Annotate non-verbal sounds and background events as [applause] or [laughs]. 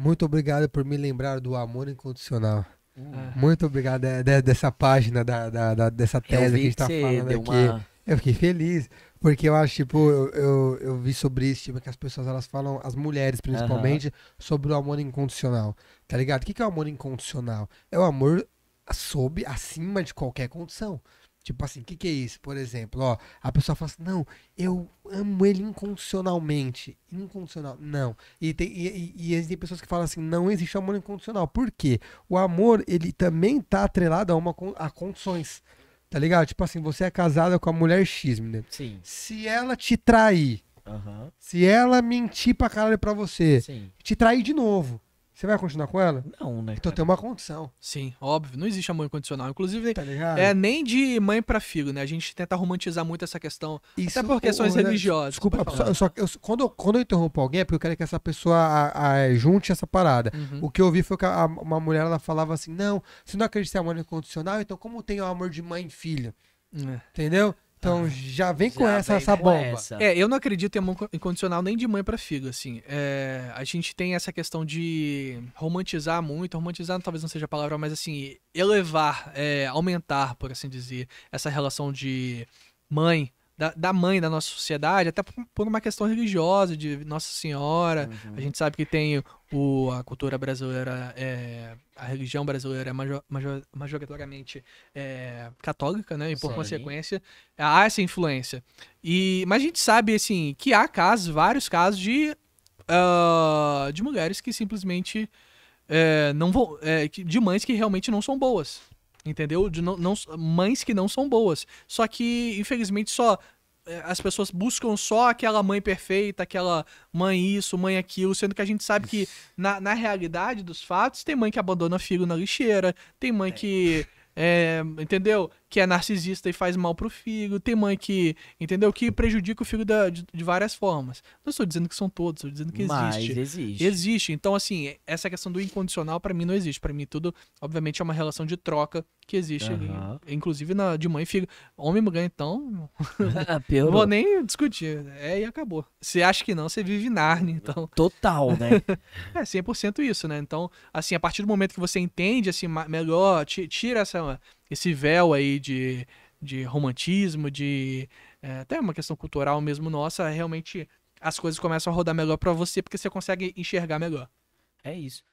Muito obrigado por me lembrar do amor incondicional. Hum. É. Muito obrigado é, de, dessa página, da, da, da dessa tese que a gente está falando aqui. Uma... Eu fiquei feliz, porque eu acho, tipo, eu, eu, eu, vi sobre isso, tipo, que as pessoas, elas falam, as mulheres principalmente, uhum. sobre o amor incondicional, tá ligado? O que é o amor incondicional? É o amor sob, acima de qualquer condição. Tipo assim, o que, que é isso? Por exemplo, ó, a pessoa fala assim, não, eu amo ele incondicionalmente. Incondicional. Não. E, tem, e, e, tem pessoas que falam assim, não existe amor incondicional. Por quê? O amor, ele também tá atrelado a, uma, a condições. Tá ligado? Tipo assim, você é casada com a mulher X, né? Sim. Se ela te trair, uhum. se ela mentir pra caralho pra você, Sim. te trair de novo você vai continuar com ela? Não, né? Então cara? tem uma condição. Sim, óbvio. Não existe amor incondicional. Inclusive, tá é nem de mãe para filho, né? A gente tenta romantizar muito essa questão. Isso, até por questões religiosas. Desculpa, só, só, eu, quando, quando eu interrompo alguém é porque eu quero que essa pessoa a, a, junte essa parada. Uhum. O que eu vi foi que a, uma mulher ela falava assim: não, se não acredita em amor incondicional, então como tem o amor de mãe e filha? É. Entendeu? Então ah, já vem com essa, essa bomba. Essa. É, eu não acredito em amor incondicional nem de mãe para filho, assim. É, a gente tem essa questão de romantizar muito, romantizar talvez não seja a palavra, mas assim, elevar, é, aumentar, por assim dizer, essa relação de mãe da, da mãe da nossa sociedade, até por uma questão religiosa de Nossa Senhora. Uhum. A gente sabe que tem o, a cultura brasileira, é, a religião brasileira é major, major, majoritariamente é, católica, né? E por Sim. consequência, há essa influência. E, mas a gente sabe, assim, que há casos, vários casos de, uh, de mulheres que simplesmente é, não vão, é, de mães que realmente não são boas. Entendeu? De não, não, mães que não são boas. Só que, infelizmente, só é, as pessoas buscam só aquela mãe perfeita, aquela mãe isso, mãe aquilo, sendo que a gente sabe que na, na realidade dos fatos, tem mãe que abandona filho na lixeira, tem mãe é. que. É, entendeu? que é narcisista e faz mal pro filho, tem mãe que, entendeu? Que prejudica o filho da, de, de, várias formas. Não estou dizendo que são todos, estou dizendo que existe. Mas existe. Existe. Então, assim, essa questão do incondicional para mim não existe. para mim tudo, obviamente, é uma relação de troca que existe uhum. ali, inclusive na, de mãe e filho. Homem ganha então, [laughs] ah, não vou nem discutir. É, e acabou. Você acha que não, você vive Narnia, então. Total, né? [laughs] é, 100% isso, né? Então, assim, a partir do momento que você entende, assim, melhor, tira essa esse véu aí de, de romantismo, de é, até uma questão cultural mesmo nossa, realmente as coisas começam a rodar melhor para você porque você consegue enxergar melhor. É isso.